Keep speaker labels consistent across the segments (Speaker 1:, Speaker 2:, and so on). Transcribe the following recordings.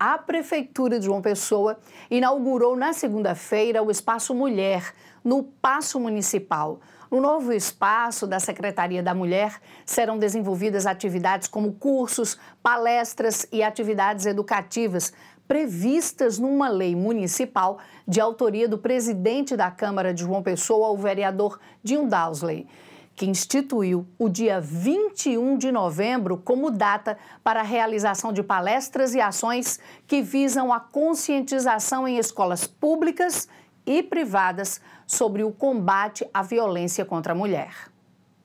Speaker 1: A Prefeitura de João Pessoa inaugurou na segunda-feira o Espaço Mulher, no Paço Municipal. No novo espaço da Secretaria da Mulher, serão desenvolvidas atividades como cursos, palestras e atividades educativas previstas numa lei municipal de autoria do presidente da Câmara de João Pessoa, o vereador Dion Dowsley que instituiu o dia 21 de novembro como data para a realização de palestras e ações que visam a conscientização em escolas públicas e privadas sobre o combate à violência contra a mulher.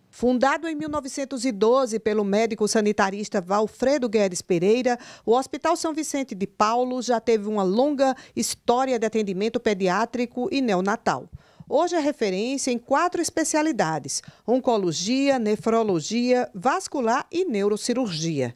Speaker 1: Fundado em 1912
Speaker 2: pelo médico sanitarista Valfredo Guedes Pereira, o Hospital São Vicente de Paulo já teve uma longa história de atendimento pediátrico e neonatal. Hoje é referência em quatro especialidades: oncologia, nefrologia, vascular e neurocirurgia.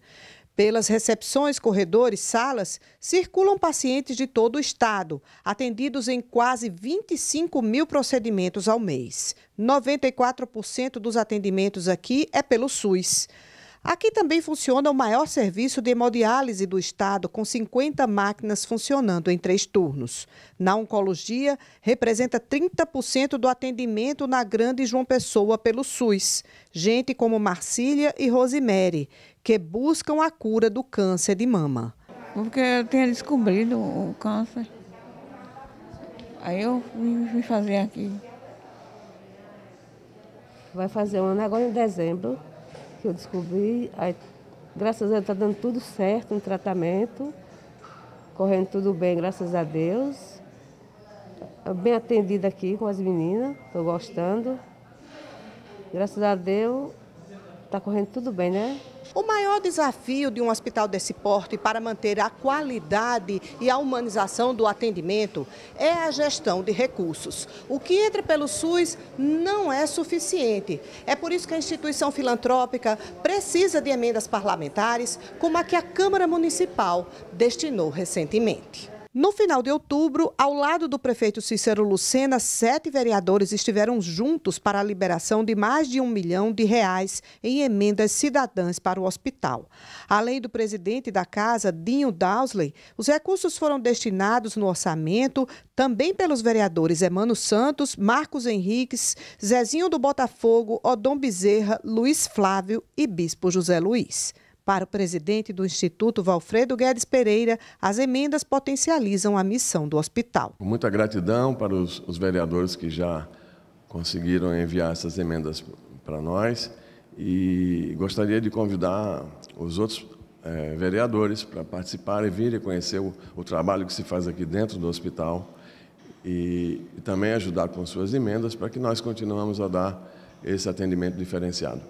Speaker 2: Pelas recepções, corredores, salas, circulam pacientes de todo o estado, atendidos em quase 25 mil procedimentos ao mês. 94% dos atendimentos aqui é pelo SUS. Aqui também funciona o maior serviço de hemodiálise do estado, com 50 máquinas funcionando em três turnos. Na oncologia, representa 30% do atendimento na Grande João Pessoa pelo SUS. Gente como Marcília e Rosemary, que buscam a cura do câncer de mama. Porque eu tinha descobrido o câncer. Aí eu fui fazer
Speaker 3: aqui. Vai fazer um ano agora em dezembro que eu descobri. Aí, graças a Deus está dando tudo certo no tratamento, correndo tudo bem, graças a Deus. Bem atendida aqui com
Speaker 2: as meninas, estou gostando. Graças a Deus está correndo tudo bem, né? O maior desafio de um hospital desse porte para manter a qualidade e a humanização do atendimento é a gestão de recursos. O que entra pelo SUS não é suficiente. É por isso que a instituição filantrópica precisa de emendas parlamentares, como a que a Câmara Municipal destinou recentemente. No final de outubro, ao lado do prefeito Cícero Lucena, sete vereadores estiveram juntos para a liberação de mais de um milhão de reais em emendas cidadãs para o hospital. Além do presidente da casa, Dinho Dowsley, os recursos foram destinados no orçamento também pelos vereadores Emano Santos, Marcos Henriques, Zezinho do Botafogo, Odom Bezerra, Luiz Flávio e Bispo José Luiz. Para o presidente do Instituto, Valfredo Guedes Pereira, as emendas potencializam a missão do hospital.
Speaker 4: muita gratidão para os, os vereadores que já conseguiram enviar essas emendas para nós e gostaria de convidar os outros é, vereadores para participarem, virem conhecer o, o, trabalho que se faz aqui dentro do hospital e, e também ajudar com suas emendas para que nós continuemos a dar esse atendimento diferenciado.